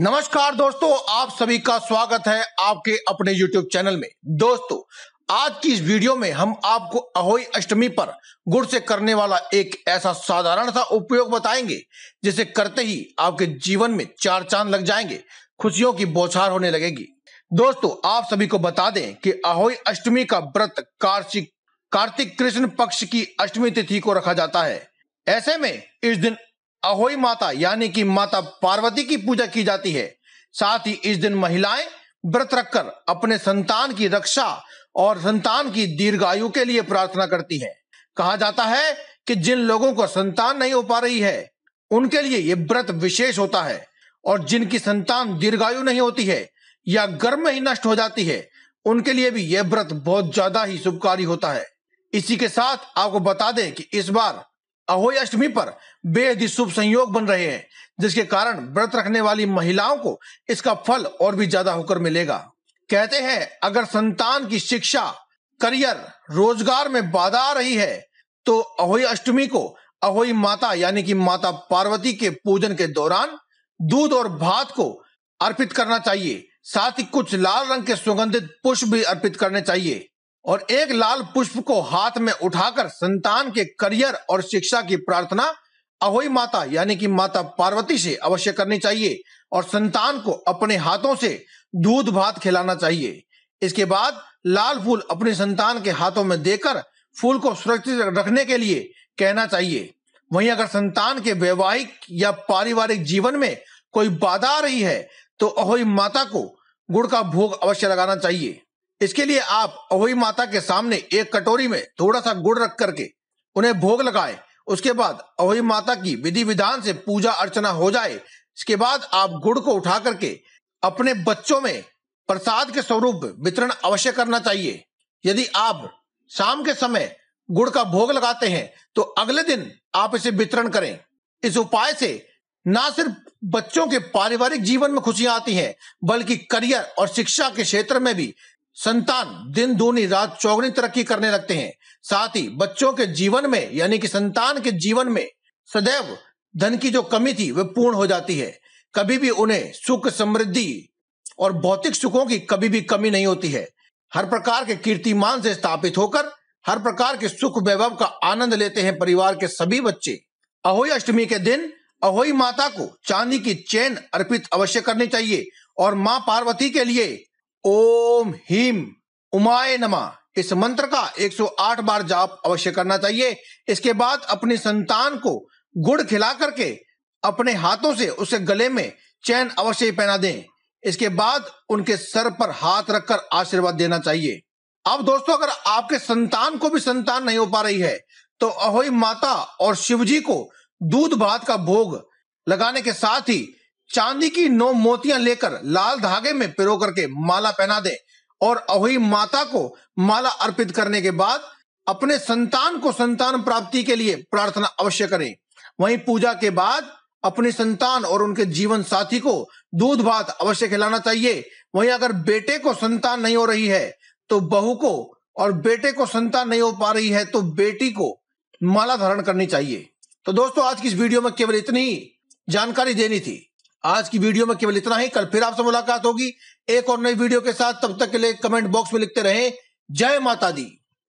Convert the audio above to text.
नमस्कार दोस्तों आप सभी का स्वागत है आपके अपने YouTube चैनल में दोस्तों आज की इस वीडियो में हम आपको अहोई अष्टमी पर गुड़ से करने वाला एक ऐसा साधारण सा उपयोग बताएंगे जिसे करते ही आपके जीवन में चार चांद लग जाएंगे खुशियों की बौछार होने लगेगी दोस्तों आप सभी को बता दें कि अहोई अष्टमी का व्रत कार्तिक कार्तिक कृष्ण पक्ष की अष्टमी तिथि को रखा जाता है ऐसे में इस दिन अहोई माता यानी कि माता पार्वती की पूजा की जाती है साथ ही इस दिन महिलाएं व्रत रखकर अपने संतान की रक्षा और संतान की दीर्घायु के लिए प्रार्थना करती हैं। कहा जाता है कि जिन लोगों को संतान नहीं हो पा रही है उनके लिए ये व्रत विशेष होता है और जिनकी संतान दीर्घायु नहीं होती है या गर्म ही नष्ट हो जाती है उनके लिए भी यह व्रत बहुत ज्यादा ही शुभकारी होता है इसी के साथ आपको बता दें कि इस बार अहोई अष्टमी पर बेहद शुभ संयोग बन रहे हैं जिसके कारण व्रत रखने वाली महिलाओं को इसका फल और भी ज्यादा होकर मिलेगा कहते हैं अगर संतान की शिक्षा करियर रोजगार में बाधा आ रही है तो अहोई अष्टमी को अहोई माता यानी कि माता पार्वती के पूजन के दौरान दूध और भात को अर्पित करना चाहिए साथ ही कुछ लाल रंग के सुगंधित पुष्प भी अर्पित करने चाहिए और एक लाल पुष्प को हाथ में उठाकर संतान के करियर और शिक्षा की प्रार्थना अहोई माता यानी कि माता पार्वती से अवश्य करनी चाहिए और संतान को अपने हाथों से दूध भात खिलाना चाहिए इसके बाद लाल फूल अपने संतान के हाथों में देकर फूल को सुरक्षित रखने के लिए कहना चाहिए वहीं अगर संतान के वैवाहिक या पारिवारिक जीवन में कोई बाधा आ रही है तो अहोई माता को गुड़ का भोग अवश्य लगाना चाहिए इसके लिए आप अहोई माता के सामने एक कटोरी में थोड़ा सा गुड़ रख करके उन्हें भोग लगाएं उसके बाद अहोई माता की विधि विधान से पूजा अर्चना हो जाए इसके बाद आप गुड़ को उठा करके अपने बच्चों में प्रसाद के स्वरूप वितरण अवश्य करना चाहिए यदि आप शाम के समय गुड़ का भोग लगाते हैं तो अगले दिन आप इसे वितरण करें इस उपाय से ना सिर्फ बच्चों के पारिवारिक जीवन में खुशियां आती हैं बल्कि करियर और शिक्षा के क्षेत्र में भी संतान दिन दूनी रात चौगनी तरक्की करने लगते हैं साथ ही बच्चों के जीवन में यानी कि संतान के जीवन में सदैव धन की जो कमी थी वह पूर्ण हो जाती है कभी भी उन्हें सुख समृद्धि और भौतिक सुखों की कभी भी कमी नहीं होती है हर प्रकार के कीर्तिमान से स्थापित होकर हर प्रकार के सुख वैभव का आनंद लेते हैं परिवार के सभी बच्चे अहोई अष्टमी के दिन अहोई माता को चांदी की चेन अर्पित अवश्य करनी चाहिए और माँ पार्वती के लिए ओम हीम उमाय नमा इस मंत्र का 108 बार जाप अवश्य करना चाहिए इसके बाद अपनी संतान को गुड़ खिला करके अपने हाथों से उसके गले में चैन अवश्य पहना दें इसके बाद उनके सर पर हाथ रखकर आशीर्वाद देना चाहिए अब दोस्तों अगर आपके संतान को भी संतान नहीं हो पा रही है तो अहोई माता और शिवजी को दूध भात का भोग लगाने के साथ ही चांदी की नौ मोतियां लेकर लाल धागे में पिरो करके माला पहना दे और अहोई माता को माला अर्पित करने के बाद अपने संतान को संतान प्राप्ति के लिए प्रार्थना अवश्य करें वहीं पूजा के बाद अपने संतान और उनके जीवन साथी को दूध भात अवश्य खिलाना चाहिए वहीं अगर बेटे को संतान नहीं हो रही है तो बहू को और बेटे को संतान नहीं हो पा रही है तो बेटी को माला धारण करनी चाहिए तो दोस्तों आज की इस वीडियो में केवल इतनी जानकारी देनी थी आज की वीडियो में केवल इतना ही कल फिर आपसे मुलाकात होगी एक और नई वीडियो के साथ तब तक के लिए कमेंट बॉक्स में लिखते रहे जय माता दी